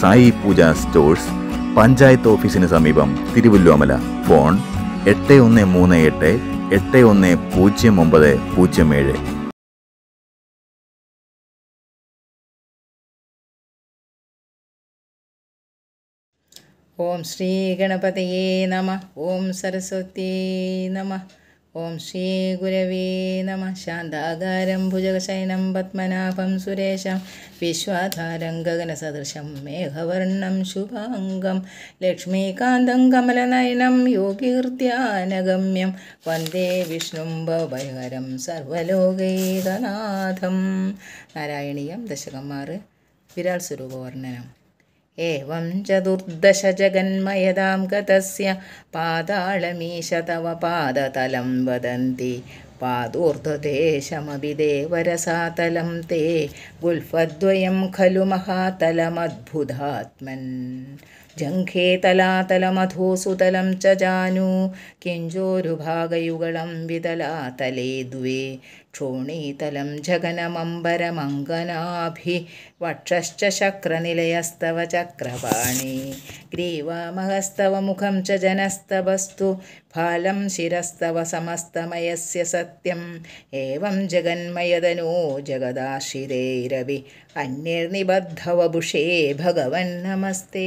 സായി പൂജ stores panchayat ഓഫീസിന് സമീപം Thiruvilwamala phone എട്ട് ഒന്ന് മൂന്ന് എട്ട് എട്ട് ഒന്ന് പൂജ്യം ഒമ്പത് പൂജ്യം ഏഴ് ഓം ശ്രീ ഗണപതിയേ നമ ഓം സരസ്വതി നമ ഓം ശ്രീ ഗുരവേ നമ ശാന്താകാരം ഭുജഗശയനം പത്മനാഭം സുരേശം വിശ്വാധാരം ഗഗനസദൃശം മേഘവർണം ശുഭാംഗം ലക്ഷ്മീകാന്തം കമലനയനം യോഗീർത്യാനഗമ്യം വന്ദേ വിഷ്ണും ഭവഭയഹരം സർവലോകൈകനാഥം നാരായണീയം ദശകന്മാർ വിരാൽ സ്വരൂപ एवं च दुर्दश गतस्य पादाळमीश तव पादतलं वदन्ति पादोर्ध्वे ते गुल्फद्वयं खलु महातलमद्भुधात्मन् जङ्घे तलातलमधोसुतलं च जानु किञ्जोरुभागयुगलं विदलातले द्वे क्षोणीतलं वक्षश्च शक्रनिलयस्तव चक्रवाणि ग्रीवामगस्तव मुखं च जनस्तवस्तु फालं शिरस्तव समस्तमयस्य सत्यम् एवं जगन्मयदनो जगदाशिरेरवि अन्यर्निबद्धवभुषे भगवन्नमस्ते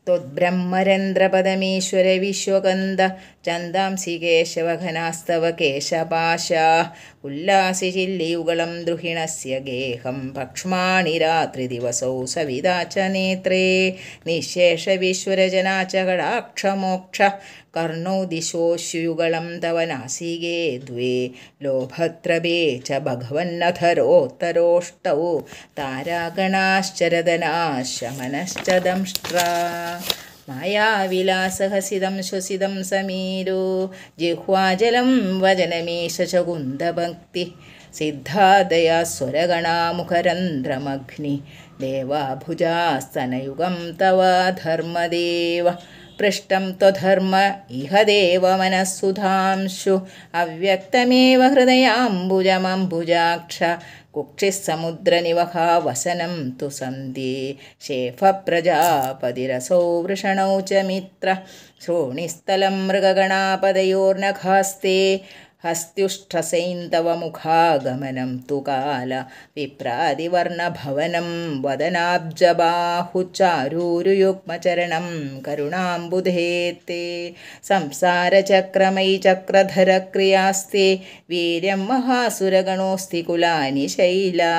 ब्रह्मरेन्द्रपदमीश्वर विश्वगन्ध चन्दांसि केशवघनास्तव केशपाशा उल्लासिचिल्लियुगलं द्रुहिणस्य गेहं पक्ष्माणि रात्रिदिवसौ सविदा च नेत्रे निःशेषविश्वरजना च कडाक्ष कर्णौ दिशोष्ययुगलं दव नासिगे द्वे लोभत्रभे च भगवन्नथरोत्तरोष्टौ तारागणाश्चरदना शमनश्च दंष्ट्रा मायाविलासहसितं श्वसिदं समीरो जिह्वाजलं शकुन्दभक्ति सिद्धादया स्वरगणामुखरन्ध्रमग्नि देवाभुजास्तनयुगं तव धर्मदेव पृष्टं त्वधर्म इह देव मनःसुधांशु अव्यक्तमेव हृदयाम्बुजमम्बुजाक्ष अम्बुजमम्बुजाक्ष कुक्षिः वसनं तु सन्धि शेफप्रजापतिरसौ वृषणौ च मित्र श्रोणिस्थलं मृगगणापदयोर्नखास्ते हस्त्युष्ठसैन्दवमुखागमनं तु काल विप्रादिवर्णभवनं वदनाब्जबाहु चारूरुयुग्मचरणं करुणाम्बुधेते संसारचक्रमयि चक्रधरक्रियास्ते वीर्यं महासुरगणोऽस्ति कुलानि शैला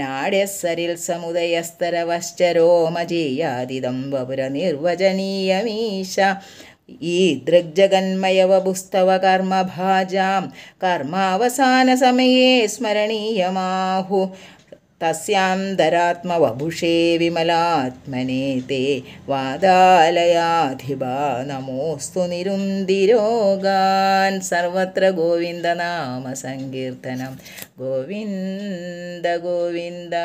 नाड्यः वपुरनिर्वचनीयमीश ईदृग्जगन्मयवबुस्तव कर्मभाजां कर्मावसानसमये स्मरणीयमाहुः तस्यान्दरात्मवभुषे विमलात्मने ते वादालयाधिवा नमोऽस्तु निरुन्धिरोगान् सर्वत्र गोविन्दनामसङ्कीर्तनं गोविन्द गोविन्द